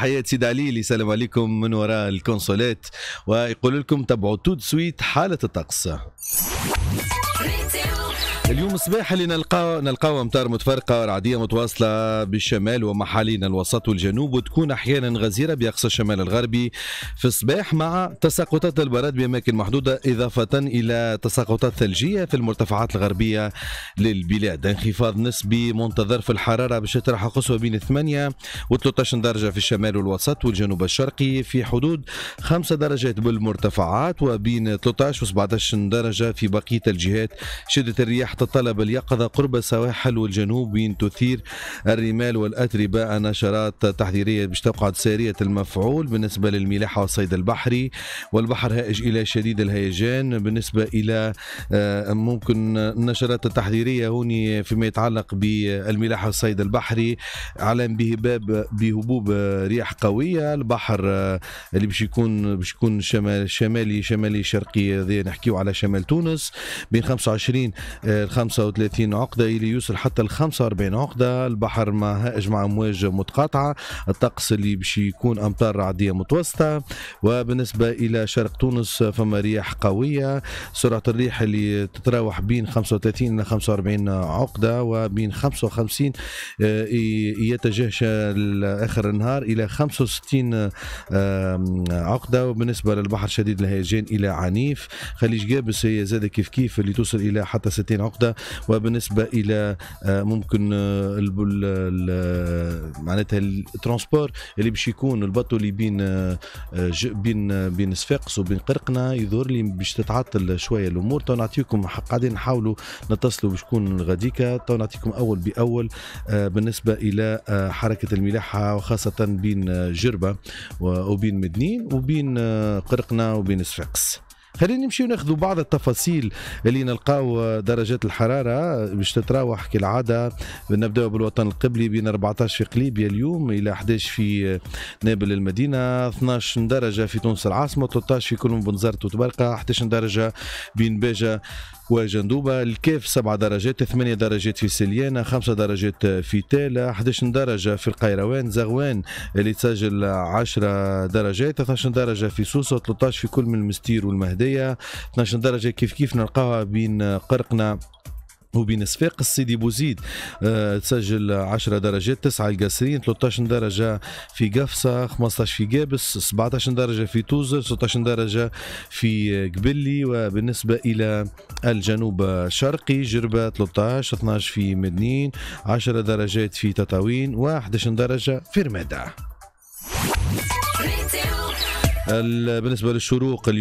حياة سيد علي اللي عليكم من وراء الكونسولات ويقول لكم تابعوا تو سويت حالة الطقس اليوم صباح اللي نلقاو نلقاو امطار متفرقه رعديه متواصله بالشمال ومحالينا الوسط والجنوب وتكون احيانا غزيره باقصى الشمال الغربي في الصباح مع تساقطات البراد باماكن محدوده اضافه الى تساقطات ثلجيه في المرتفعات الغربيه للبلاد انخفاض نسبي منتظر في الحراره باش تطرح قصوى بين 8 و 13 درجه في الشمال والوسط والجنوب الشرقي في حدود 5 درجات بالمرتفعات وبين 13 و 17 درجه في بقيه الجهات الولايات شدة الرياح تطلب اليقظة قرب السواحل والجنوب تثير الرمال والأتربة نشرات تحذيرية باش تقعد سارية المفعول بالنسبة للملاحة والصيد البحري والبحر هائج إلى شديد الهيجان بالنسبة إلى آه، ممكن النشرات التحذيرية هوني فيما يتعلق بالملاحة والصيد البحري به بهباب بهبوب رياح قوية البحر آه، اللي باش يكون باش يكون شمال شمالي شمالي شرقي نحكيو على شمال تونس بين 25 ل 35 عقدة اللي يوصل حتى ل 45 عقدة البحر هائج مع أمواج متقاطعة الطقس اللي باش يكون أمطار رعدية متوسطة وبالنسبة إلى شرق تونس فما رياح قوية سرعة الريح اللي تتراوح بين 35 ل 45 عقدة وبين 55 يتجه آخر النهار إلى 65 عقدة وبالنسبة للبحر شديد الهيجان إلى عنيف خليج جابس هي زاد كيف كيف اللي توصل توصل الى حتى 60 عقده وبالنسبه الى آه، ممكن آه، معناتها الترونسبور اللي باش يكون البطو اللي بين آه، بين بين صفاقس وبين قرقنه يظهر لي باش تتعطل شويه الامور تو نعطيكم قاعدين نحاولوا نتصلوا بشكون غاديكا تو نعطيكم اول باول بالنسبه الى حركه الملاحه وخاصه بين جربه وبين مدنين وبين قرقنه وبين صفاقس خلينا نمشي ناخذ بعض التفاصيل اللي نلقاو درجات الحراره باش تتراوح كالعاده نبداو بالوطن القبلي بين 14 في قليبيا اليوم الى 11 في نابل المدينه 12 درجه في تونس العاصمه 13 في كل من بنزرت وتبرقه 11 درجه بين باجه وجندوبة الكاف 7 درجات 8 درجات في سليانة 5 درجات في تاله 11 درجة في القيروان زغوان اللي تسجل 10 درجات 13 درجة في سوسة 13 في كل من المستير والمهدية 12 درجة كيف كيف نلقاها بين قرقنا وبين صفاق السيدي بوزيد آه، تسجل 10 درجات 9 القاسرين 13 درجة في قفصة 15 في قابس 17 درجة في توزر 16 درجة في قبلي وبالنسبة إلى الجنوب الشرقي جربة 13 12 في مدنين 10 درجات في تطاوين و11 درجة في رمادة بالنسبة للشروق اليوم